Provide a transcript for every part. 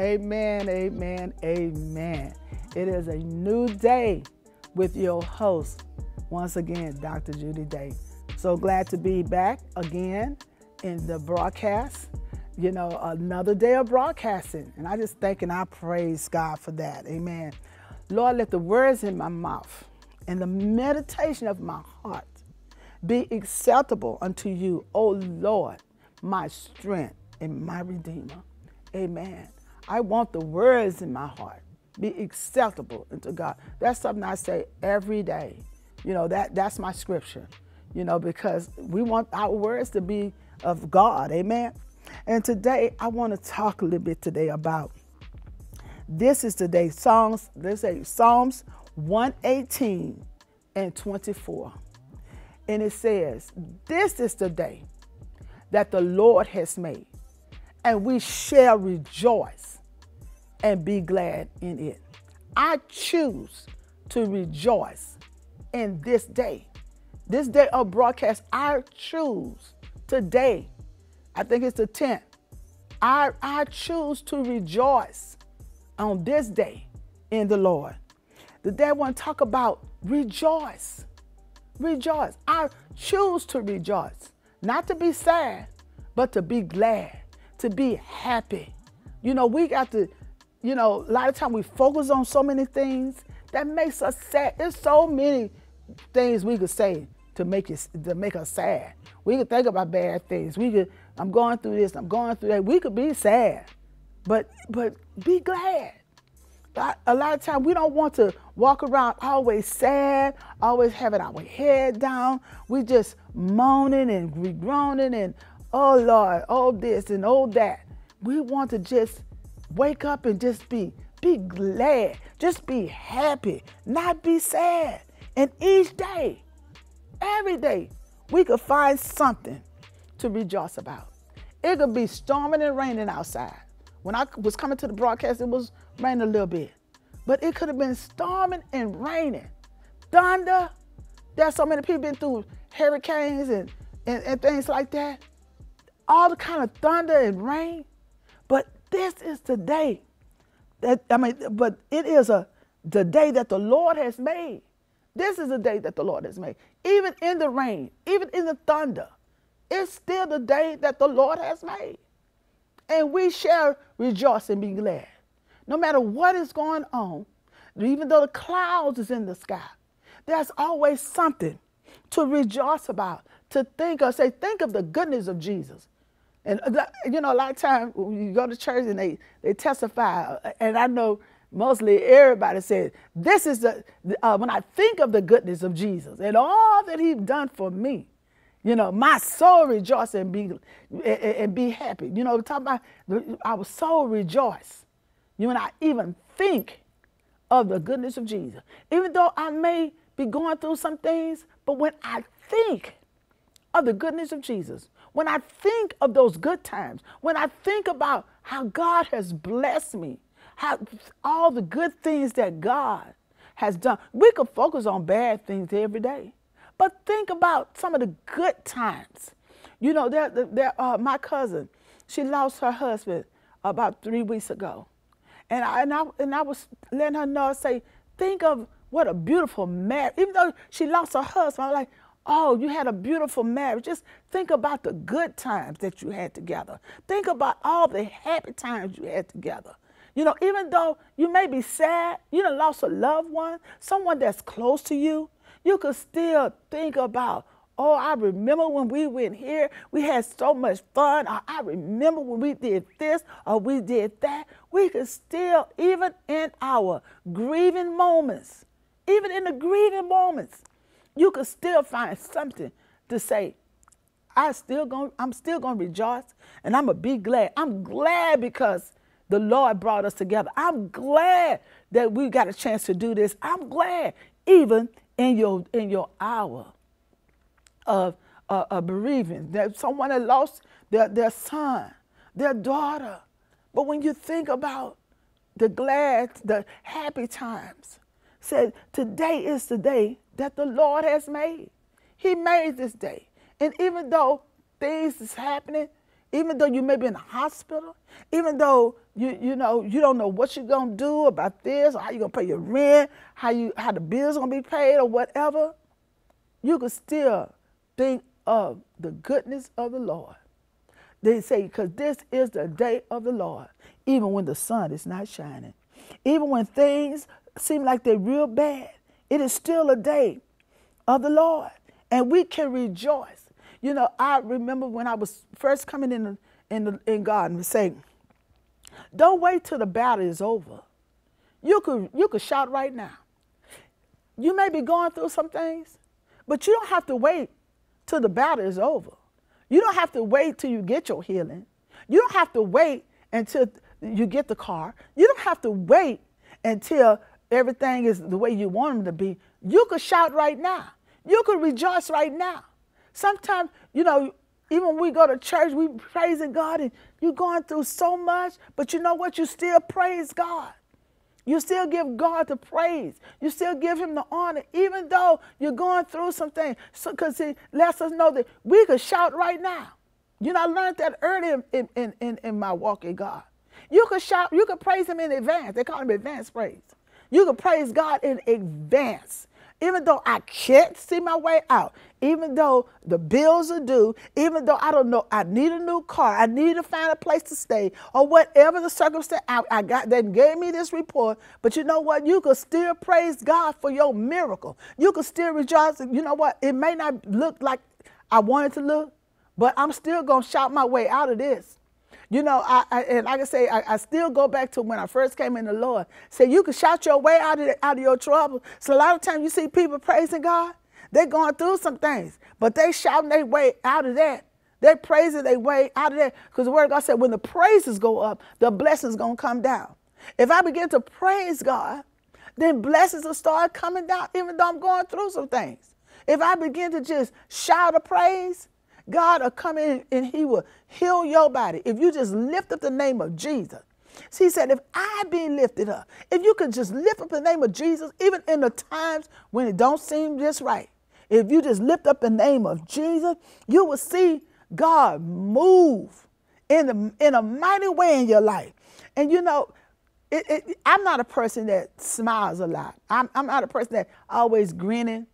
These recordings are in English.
Amen, amen, amen. It is a new day with your host, once again, Dr. Judy Day. So glad to be back again in the broadcast. You know, another day of broadcasting. And I just thank and I praise God for that. Amen. Lord, let the words in my mouth and the meditation of my heart be acceptable unto you, O Lord, my strength and my redeemer. Amen. I want the words in my heart be acceptable unto God. That's something I say every day. You know, that that's my scripture. You know, because we want our words to be of God. Amen. And today I want to talk a little bit today about this is today Psalms, let's say Psalms 118 and 24. And it says, This is the day that the Lord has made and we shall rejoice and be glad in it. I choose to rejoice in this day. This day of broadcast, I choose today. I think it's the 10th. I, I choose to rejoice on this day in the Lord. The day I want to talk about rejoice. Rejoice. I choose to rejoice, not to be sad, but to be glad to be happy. You know, we got to, you know, a lot of time we focus on so many things that makes us sad. There's so many things we could say to make us to make us sad. We could think about bad things. We could, I'm going through this, I'm going through that. We could be sad, but but be glad. A lot of time we don't want to walk around always sad, always having our head down. We just moaning and groaning and oh Lord, all oh, this and all oh, that. We want to just wake up and just be be glad, just be happy, not be sad. And each day, every day, we could find something to rejoice about. It could be storming and raining outside. When I was coming to the broadcast, it was raining a little bit. But it could have been storming and raining. Thunder. There's so many people been through hurricanes and, and, and things like that all the kind of thunder and rain. But this is the day that, I mean, but it is a, the day that the Lord has made. This is the day that the Lord has made. Even in the rain, even in the thunder, it's still the day that the Lord has made. And we shall rejoice and be glad. No matter what is going on, even though the clouds is in the sky, there's always something to rejoice about, to think of. Say, think of the goodness of Jesus. And, uh, you know, a lot of times when you go to church and they, they testify. Uh, and I know mostly everybody says, this is the, uh, when I think of the goodness of Jesus and all that he's done for me, you know, my soul rejoices and be, and, and be happy. You know, talking about our soul rejoice. You and I even think of the goodness of Jesus. Even though I may be going through some things, but when I think of the goodness of Jesus, when I think of those good times, when I think about how God has blessed me, how all the good things that God has done, we could focus on bad things every day. But think about some of the good times. You know, there, there, uh, my cousin, she lost her husband about three weeks ago. And I, and I, and I was letting her know, say, think of what a beautiful marriage. Even though she lost her husband, I'm like, Oh, you had a beautiful marriage. Just think about the good times that you had together. Think about all the happy times you had together. You know, even though you may be sad, you done lost a loved one, someone that's close to you, you could still think about, oh, I remember when we went here, we had so much fun, or I remember when we did this or we did that. We could still, even in our grieving moments, even in the grieving moments, you could still find something to say, I still going I'm still gonna rejoice and I'm gonna be glad. I'm glad because the Lord brought us together. I'm glad that we got a chance to do this. I'm glad even in your in your hour of uh, of bereavement. That someone had lost their, their son, their daughter. But when you think about the glad, the happy times, said today is the day that the Lord has made. He made this day. And even though things is happening, even though you may be in the hospital, even though you you know you don't know what you're gonna do about this, or how you're gonna pay your rent, how you how the bills gonna be paid or whatever, you can still think of the goodness of the Lord. They say, because this is the day of the Lord, even when the sun is not shining, even when things seem like they're real bad, it is still a day of the Lord, and we can rejoice. You know, I remember when I was first coming in, in, the, in God and saying, don't wait till the battle is over. You could, you could shout right now. You may be going through some things, but you don't have to wait till the battle is over. You don't have to wait till you get your healing. You don't have to wait until you get the car. You don't have to wait until everything is the way you want them to be, you could shout right now. You could rejoice right now. Sometimes, you know, even when we go to church, we praising God and you're going through so much, but you know what? You still praise God. You still give God the praise. You still give him the honor, even though you're going through some things. Because he lets us know that we could shout right now. You know, I learned that early in, in, in, in my walk with God. You could shout, you could praise him in advance. They call him advance praise. You can praise God in advance. Even though I can't see my way out, even though the bills are due, even though I don't know, I need a new car, I need to find a place to stay, or whatever the circumstance, I, I got that gave me this report. But you know what? You can still praise God for your miracle. You can still rejoice. You know what? It may not look like I wanted to look, but I'm still gonna shout my way out of this. You know, I, I and like I say, I, I, still go back to when I first came in the Lord. Say you can shout your way out of the, out of your trouble. So a lot of times you see people praising God, they're going through some things, but they shouting their way out of that. they praising their way out of that because the word of God said, when the praises go up, the blessings gonna come down. If I begin to praise God, then blessings will start coming down, even though I'm going through some things. If I begin to just shout a praise, God will come in and He will heal your body if you just lift up the name of Jesus. She said, if I be lifted up, if you could just lift up the name of Jesus, even in the times when it don't seem just right, if you just lift up the name of Jesus, you will see God move in a, in a mighty way in your life. And you know, it, it, I'm not a person that smiles a lot. I'm, I'm not a person that always grinning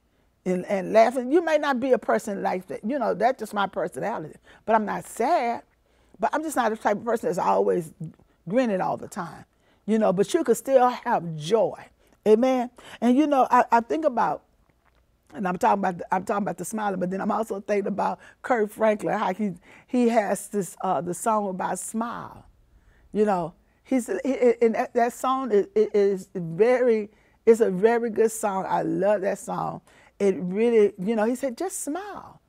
and, and laughing. You may not be a person like that. You know, that's just my personality. But I'm not sad. But I'm just not the type of person that's always grinning all the time. You know, but you could still have joy. Amen. And you know, I, I think about and I'm talking about the, I'm talking about the smiling, but then I'm also thinking about Kurt Franklin, how he he has this uh, the song about smile. You know, he's and that, that song is, is very it's a very good song. I love that song it really, you know, he said, just smile.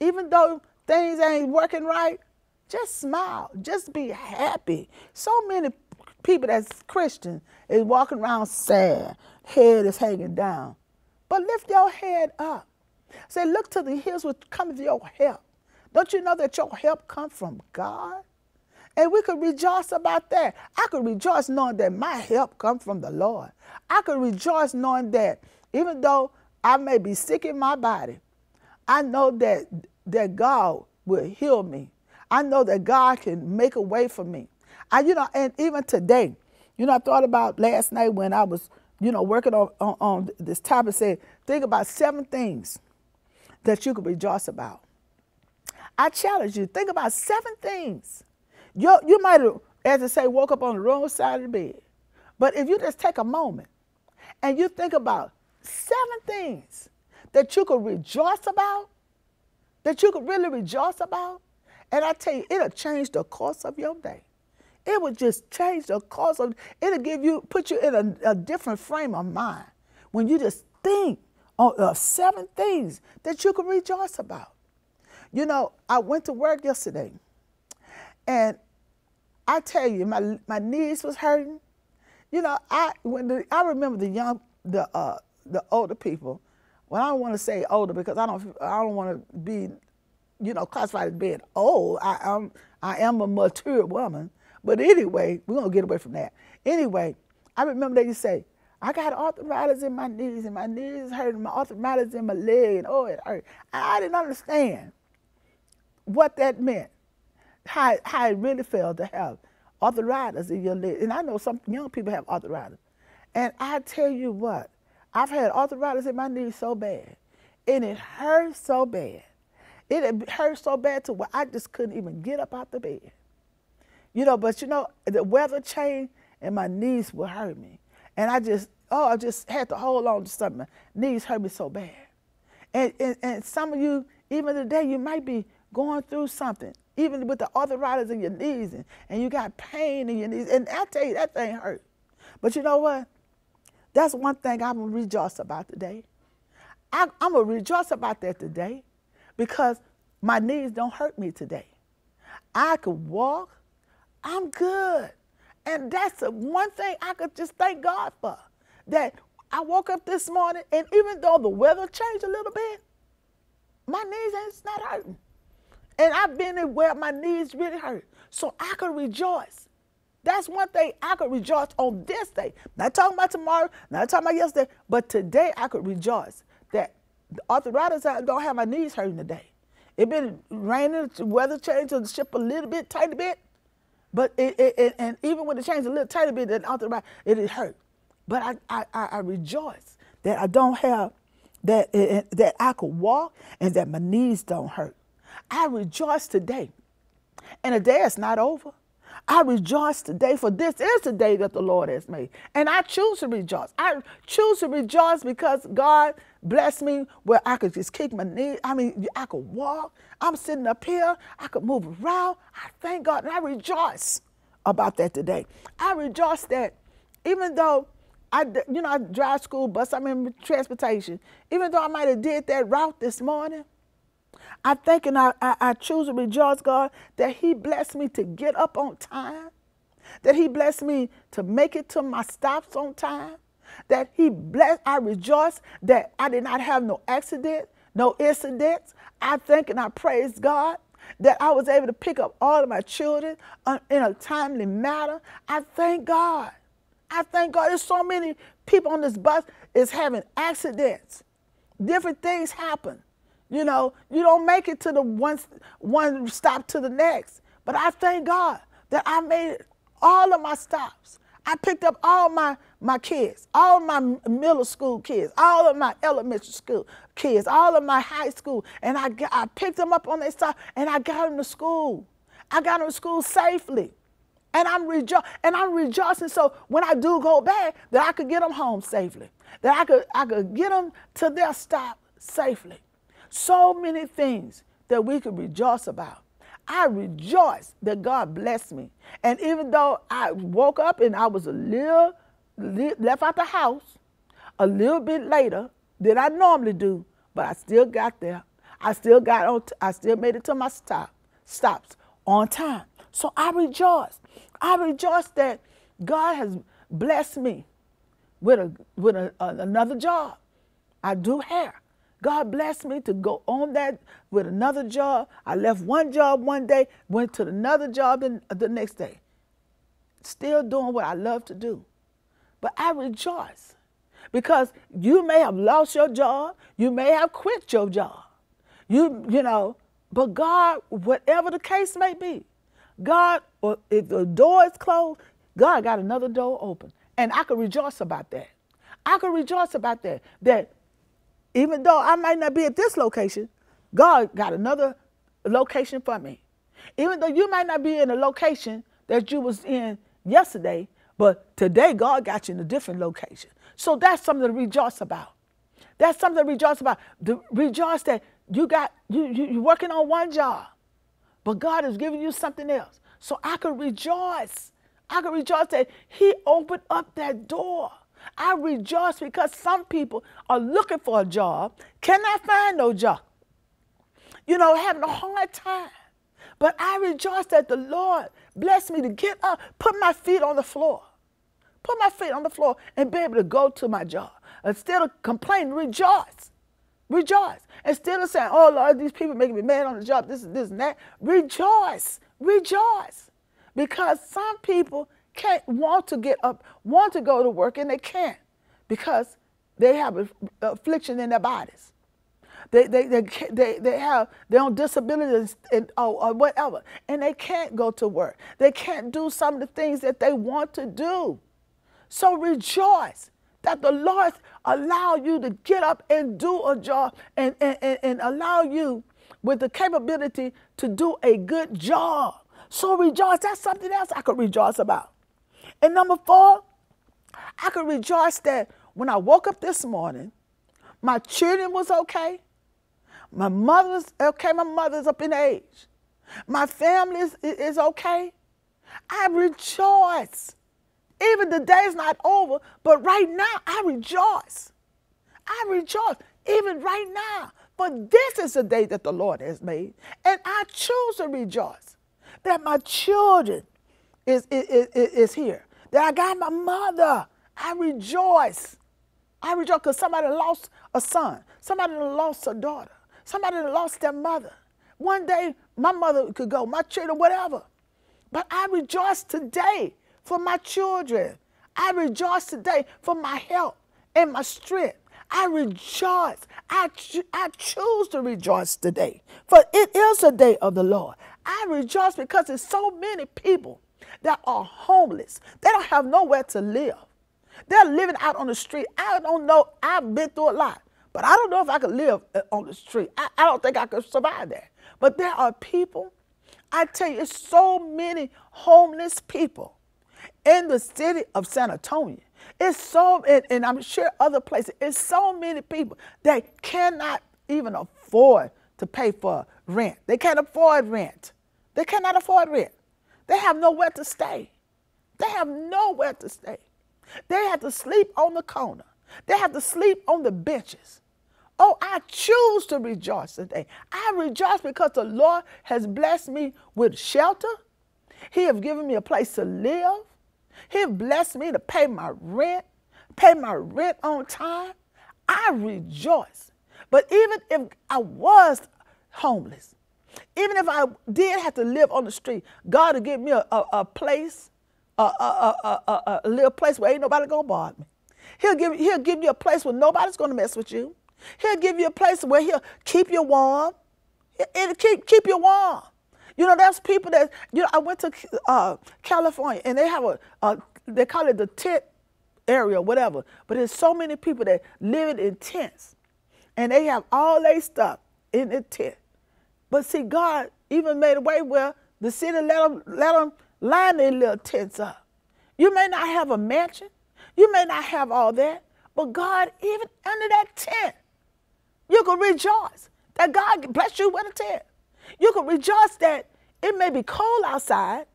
Even though things ain't working right, just smile. Just be happy. So many people that's Christian is walking around sad, head is hanging down. But lift your head up. Say, look to the hills which cometh your help. Don't you know that your help come from God? And we could rejoice about that. I could rejoice knowing that my help come from the Lord. I could rejoice knowing that even though I may be sick in my body. I know that, that God will heal me. I know that God can make a way for me. I, you know, and even today, you know, I thought about last night when I was, you know, working on, on, on this topic, said, think about seven things that you could rejoice about. I challenge you, think about seven things. You, you might have, as I say, woke up on the wrong side of the bed. But if you just take a moment and you think about Seven things that you could rejoice about, that you could really rejoice about. And I tell you, it'll change the course of your day. It will just change the course of, it'll give you, put you in a, a different frame of mind when you just think of uh, seven things that you could rejoice about. You know, I went to work yesterday and I tell you, my, my knees was hurting. You know, I when the, I remember the young the uh, the older people. Well, I don't want to say older because I don't I don't want to be, you know, classified as being old. I am I am a mature woman. But anyway, we're gonna get away from that. Anyway, I remember they used to say, I got arthritis in my knees and my knees hurt and my arthritis in my leg and oh it hurt. I didn't understand what that meant, how how it really felt to have arthritis in your leg. And I know some young people have arthritis. And I tell you what, I've had arthritis in my knees so bad, and it hurt so bad. It hurt so bad to where I just couldn't even get up out the bed. You know, but you know, the weather changed and my knees would hurt me. And I just, oh, I just had to hold on to something. My knees hurt me so bad. And, and, and some of you, even today, you might be going through something, even with the arthritis in your knees and, and you got pain in your knees. And I tell you, that thing hurt. But you know what? That's one thing I'm going to rejoice about today. I, am going to rejoice about that today because my knees don't hurt me today. I can walk. I'm good. And that's the one thing I could just thank God for. That I woke up this morning, and even though the weather changed a little bit, my knees ain't not hurting. And I've been in where my knees really hurt. So I could rejoice that's one thing I could rejoice on this day. Not talking about tomorrow, not talking about yesterday, but today I could rejoice that the arthritis I don't have my knees hurting today. It been raining, weather changed the ship a little bit, tiny bit, but it, it, it, and even when it changed a little tiny bit, that arthritis it, hurt. But I, I, I, rejoice that I don't have that eh, eh, that I could walk and that my knees don't hurt. I rejoice today, and the day is not over. I rejoice today, for this is the day that the Lord has made. And I choose to rejoice. I choose to rejoice because God blessed me where I could just kick my knee. I mean, I could walk. I'm sitting up here. I could move around. I thank God and I rejoice about that today. I rejoice that even though I, you know, I drive school bus, I'm in transportation, even though I might have did that route this morning, I thank and I, I, I choose to rejoice, God, that He blessed me to get up on time, that He blessed me to make it to my stops on time, that He blessed, I rejoice that I did not have no accident, no incidents. I thank and I praise God that I was able to pick up all of my children uh, in a timely manner. I thank God. I thank God. There's so many people on this bus is having accidents. Different things happen. You know, you don't make it to the one, one stop to the next. But I thank God that I made all of my stops. I picked up all my, my kids, all my middle school kids, all of my elementary school kids, all of my high school, and I, I picked them up on their stop and I got them to school. I got them to school safely. And I'm, rejo- and I'm rejoicing so when I do go back, that I could get them home safely, that I could, I could get them to their stop safely. So many things that we could rejoice about. I rejoice that God blessed me. And even though I woke up and I was a little, left out the house a little bit later than I normally do, but I still got there. I still got on, t- I still made it to my stop, stops on time. So I rejoice. I rejoice that God has blessed me with, a, with a, a, another job. I do hair. God blessed me to go on that with another job. I left one job one day, went to another job the next day. Still doing what I love to do. But I rejoice because you may have lost your job, you may have quit your job. You you know, but God, whatever the case may be, God or if the door is closed, God got another door open. And I could rejoice about that. I could rejoice about that. That even though I might not be at this location, God got another location for me. Even though you might not be in a location that you was in yesterday, but today God got you in a different location. So that's something to rejoice about. That's something to rejoice about. To rejoice that you got you, you you're working on one job, but God is giving you something else. So I could rejoice. I could rejoice that He opened up that door. I rejoice because some people are looking for a job, cannot find no job. You know, having a hard time. But I rejoice that the Lord blessed me to get up, put my feet on the floor, put my feet on the floor, and be able to go to my job. Instead of complaining, rejoice. Rejoice. Instead of saying, oh Lord, these people making me mad on the job, this and this and that, rejoice. Rejoice. Because some people can't want to get up, want to go to work, and they can't because they have affliction in their bodies. They, they, they, they, they have their own disabilities and, or, or whatever, and they can't go to work. They can't do some of the things that they want to do. So rejoice that the Lord allow you to get up and do a job and, and, and, and allow you with the capability to do a good job. So rejoice. That's something else I could rejoice about. And number four, I could rejoice that when I woke up this morning, my children was okay. My mother's okay. My mother's up in age. My family is, okay. I rejoice. Even the day is not over, but right now I rejoice. I rejoice even right now. For this is the day that the Lord has made. And I choose to rejoice that my children is, is, is here that I got my mother. I rejoice. I rejoice because somebody lost a son. Somebody lost a daughter. Somebody lost their mother. One day, my mother could go, my children, whatever. But I rejoice today for my children. I rejoice today for my help and my strength. I rejoice. I, cho I choose to rejoice today, for it is a day of the Lord. I rejoice because there's so many people that are homeless. They don't have nowhere to live. They're living out on the street. I don't know. I've been through a lot, but I don't know if I could live uh, on the street. I, I don't think I could survive that. But there are people, I tell you, it's so many homeless people in the city of San Antonio. It's so, and, and I'm sure other places, it's so many people that cannot even afford to pay for rent. They can't afford rent. They cannot afford rent. They have nowhere to stay. They have nowhere to stay. They have to sleep on the corner. They have to sleep on the benches. Oh, I choose to rejoice today. I rejoice because the Lord has blessed me with shelter. He has given me a place to live. He blessed me to pay my rent, pay my rent on time. I rejoice. But even if I was homeless, even if I did have to live on the street, God would give me a, a, a place, a, a, little place where ain't nobody gonna bother me. He'll give, he'll give you a place where nobody's gonna mess with you. He'll give you a place where he'll keep you warm. It'll keep, keep you warm. You know, there's people that, you know, I went to uh, California and they have a, a, they call it the tent area, whatever. But there's so many people that live in tents and they have all their stuff in the tent. But see, God even made a way where the city let them, let them line their little tents up. You may not have a mansion, you may not have all that, but God, even under that tent, you can rejoice that God bless you with a tent. You can rejoice that it may be cold outside,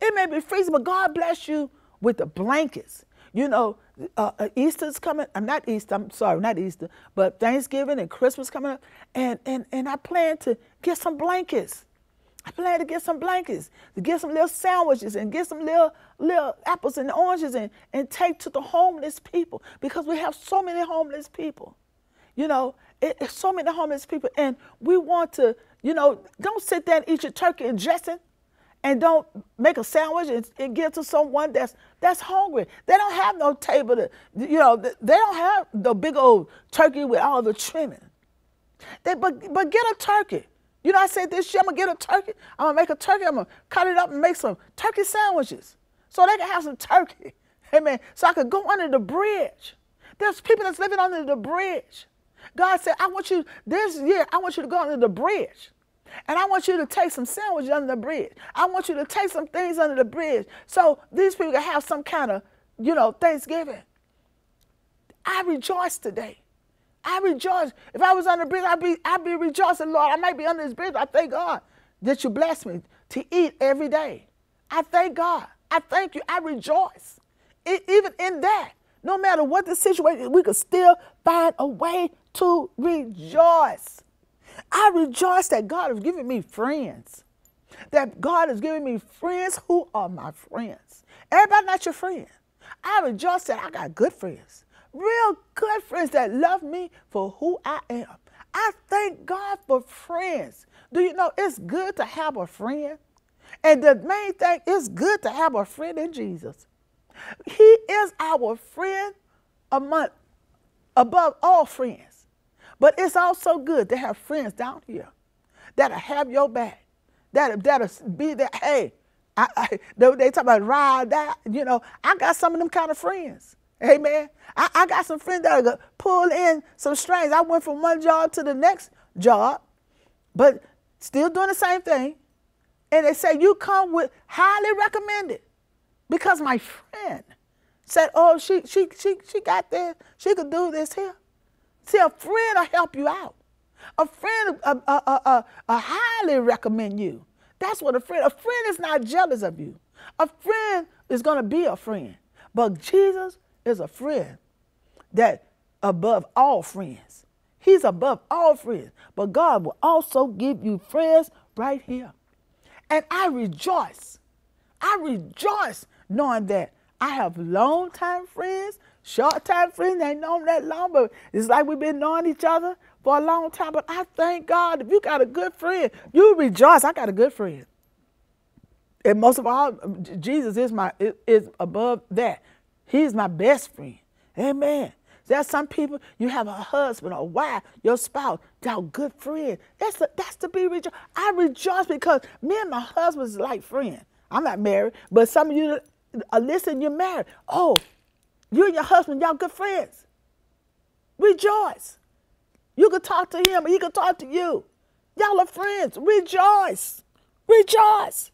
it may be freezing, but God bless you with the blankets. You know, uh, uh Easter's coming. I'm uh, not Easter. I'm sorry, not Easter, but Thanksgiving and Christmas coming up, and and and I plan to Get some blankets. I plan to get some blankets, to get some little sandwiches and get some little little apples and oranges and, and take to the homeless people because we have so many homeless people. You know, it, it's so many homeless people and we want to, you know, don't sit there and eat your turkey and dressing and don't make a sandwich and, and give to someone that's that's hungry. They don't have no table to, you know, they don't have the big old turkey with all the trimming. They, but, but get a turkey you know, I said this year I'm gonna get a turkey. I'm gonna make a turkey. I'm gonna cut it up and make some turkey sandwiches so they can have some turkey. Amen. So I could go under the bridge. There's people that's living under the bridge. God said, I want you this year, I want you to go under the bridge. And I want you to take some sandwiches under the bridge. I want you to take some things under the bridge so these people can have some kind of, you know, Thanksgiving. I rejoice today I rejoice. If I was on the bridge, I'd be, I'd be rejoicing, Lord. I might be under this bridge. I thank God that you bless me to eat every day. I thank God. I thank you. I rejoice. It, even in that, no matter what the situation, we could still find a way to rejoice. I rejoice that God has given me friends. That God has given me friends who are my friends. Everybody not your friend. I rejoice that I got good friends real good friends that love me for who I am. I thank God for friends. Do you know it's good to have a friend? And the main thing, it's good to have a friend in Jesus. He is our friend among, above all friends. But it's also good to have friends down here that'll have your back, that'll, that'll be there. Hey, I, I, they talk about ride that. You know, I got some of them kind of friends. Amen. I, I got some friends that are pull in some strings. I went from one job to the next job, but still doing the same thing. And they say, You come with highly recommended because my friend said, Oh, she, she, she, she got this. She could do this here. See, a friend will help you out. A friend uh, uh, uh, uh, highly recommend you. That's what a friend. A friend is not jealous of you. A friend is going to be a friend. But Jesus is a friend that above all friends. He's above all friends. But God will also give you friends right here. And I rejoice. I rejoice knowing that I have long time friends, short time friends. They known that long, but it's like we've been knowing each other for a long time. But I thank God if you got a good friend, you rejoice. I got a good friend. And most of all, Jesus is my is above that. He's my best friend. Amen. There's some people, you have a husband or wife, your spouse, y'all good friend. That's the, that's to be rejoiced. I rejoice because me and my husband's like friend. I'm not married, but some of you are uh, listening, you're married. Oh, you and your husband, y'all good friends. Rejoice. You can talk to him, or he can talk to you. Y'all are friends. Rejoice. Rejoice.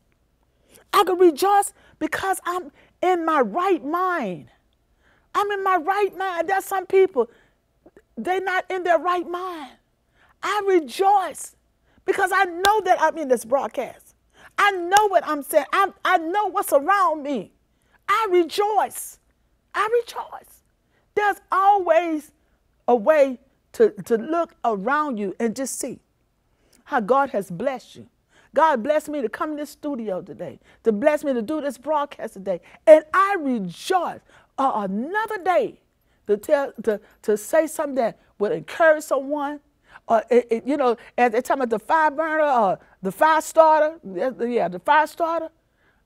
I can rejoice because I'm in my right mind. I'm in my right mind. There's some people, they're not in their right mind. I rejoice because I know that I'm in this broadcast. I know what I'm saying. i I know what's around me. I rejoice. I rejoice. There's always a way to, to look around you and just see how God has blessed you. God blessed me to come to this studio today, to bless me to do this broadcast today. And I rejoice uh, another day to, tell, to, to say something that would encourage someone. Or, it, it, you know, as they talking about the fire burner or the fire starter, yeah, the fire starter.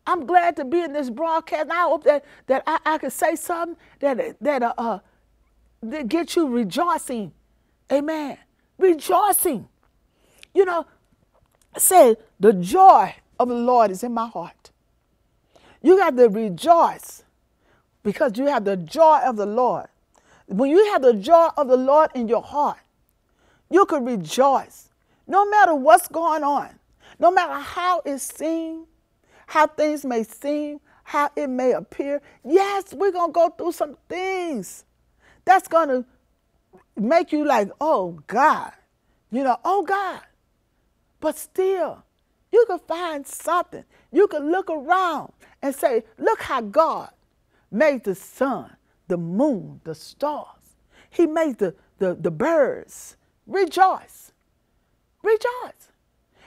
I'm glad to be in this broadcast. And I hope that, that I, I can say something that, that, uh, uh, that gets you rejoicing. Amen. Rejoicing. You know, say the joy of the Lord is in my heart. You got to rejoice because you have the joy of the Lord. When you have the joy of the Lord in your heart, you can rejoice no matter what's going on, no matter how it seems, how things may seem, how it may appear. Yes, we're going to go through some things that's going to make you like, oh God, you know, oh God. But still, you can find something. You can look around and say, look how God made the sun, the moon, the stars. He made the, the, the birds. Rejoice. Rejoice.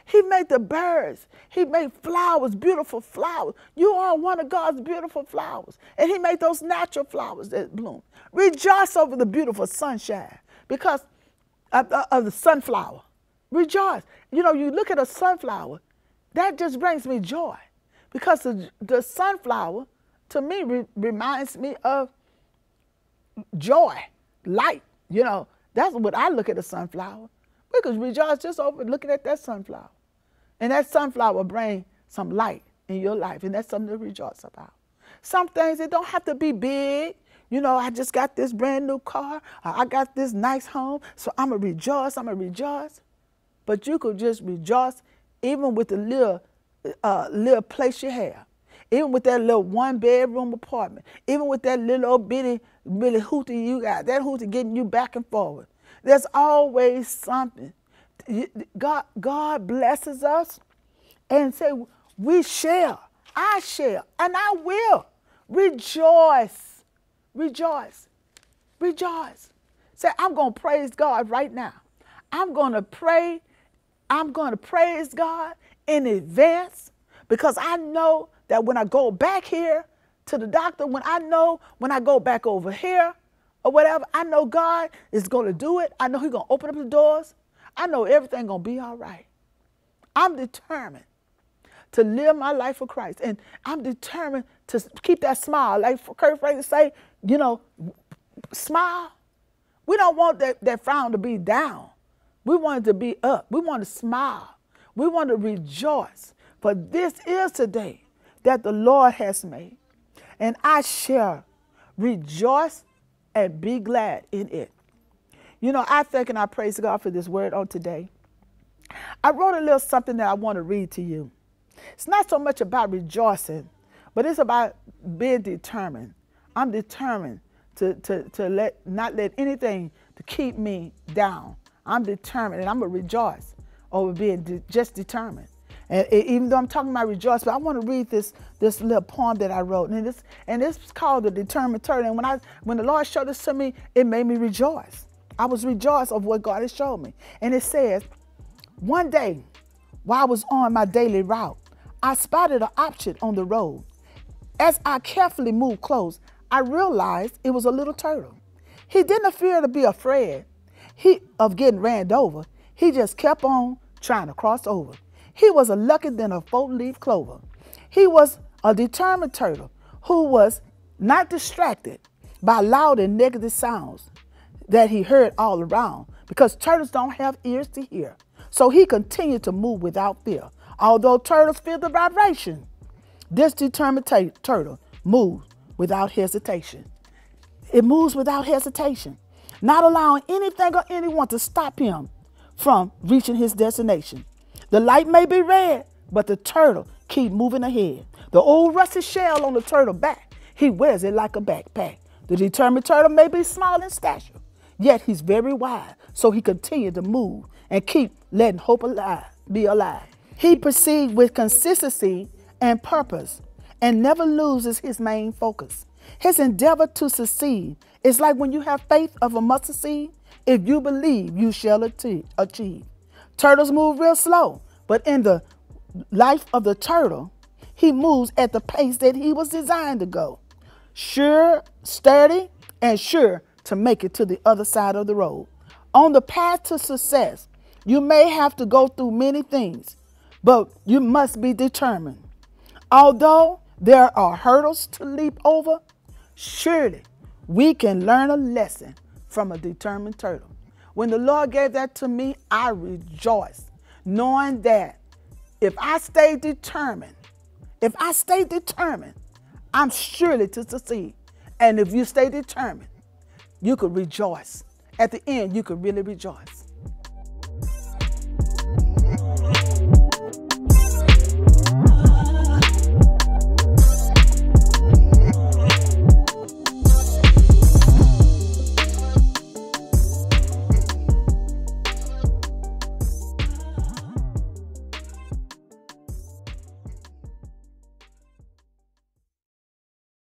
He made the birds. He made flowers, beautiful flowers. You are one of God's beautiful flowers. And He made those natural flowers that bloom. Rejoice over the beautiful sunshine because of, of the sunflower. Rejoice. You know, you look at a sunflower that just brings me joy because the, the sunflower to me re reminds me of joy, light. You know, that's what I look at the sunflower. We could rejoice just over looking at that sunflower. And that sunflower bring some light in your life, and that's something to rejoice about. Some things, it don't have to be big. You know, I just got this brand new car, I got this nice home, so I'm going to rejoice, I'm going to rejoice. But you could just rejoice even with the little, uh, little place you have, even with that little one bedroom apartment, even with that little old bitty, bitty hootie you got, that hootie getting you back and forward. There's always something. God, God blesses us and say, we share, I share, and I will. Rejoice, rejoice, rejoice. Say, I'm going to praise God right now. I'm going to pray I'm going to praise God in advance because I know that when I go back here to the doctor, when I know when I go back over here or whatever, I know God is going to do it. I know He's going to open up the doors. I know everything's going to be all right. I'm determined to live my life for Christ. And I'm determined to keep that smile. Like Kurt Franklin say, you know, smile. We don't want that, that frown to be down. We wanted to be up. We want to smile. We want to rejoice. For this is the day that the Lord has made. And I shall rejoice and be glad in it. You know, I thank and I praise God for this word on today. I wrote a little something that I want to read to you. It's not so much about rejoicing, but it's about being determined. I'm determined to, to, to let not let anything to keep me down. I'm determined and I'm going to rejoice over being de just determined. And, even though I'm talking about rejoice, but I want to read this this little poem that I wrote, and this and it's called the Determined Turtle. And when I when the Lord showed this to me, it made me rejoice. I was rejoiced of what God has showed me. And it says, one day, while I was on my daily route, I spotted an object on the road. As I carefully moved close, I realized it was a little turtle. He didn't appear to be afraid he of getting ran over. He just kept on trying to cross over. He was a lucky than a four-leaf clover. He was a determined turtle who was not distracted by loud and negative sounds that he heard all around because turtles don't have ears to hear. So he continued to move without fear. Although turtles feel the vibration, this determined turtle moves without hesitation. It moves without hesitation not allowing anything or anyone to stop him from reaching his destination. The light may be red, but the turtle keep moving ahead. The old rusty shell on the turtle back, he wears it like a backpack. The determined turtle may be small in stature, yet he's very wise, so he continued to move and keep letting hope alive, be alive. He proceeds with consistency and purpose and never loses his main focus. His endeavor to succeed it's like when you have faith of a mustard seed, if you believe, you shall achieve. Turtles move real slow, but in the life of the turtle, he moves at the pace that he was designed to go. Sure, sturdy, and sure to make it to the other side of the road. On the path to success, you may have to go through many things, but you must be determined. Although there are hurdles to leap over, surely we can learn a lesson from a determined turtle. When the Lord gave that to me, I rejoiced, knowing that if I stay determined, if I stay determined, I'm surely to succeed. And if you stay determined, you could rejoice. At the end, you could really rejoice.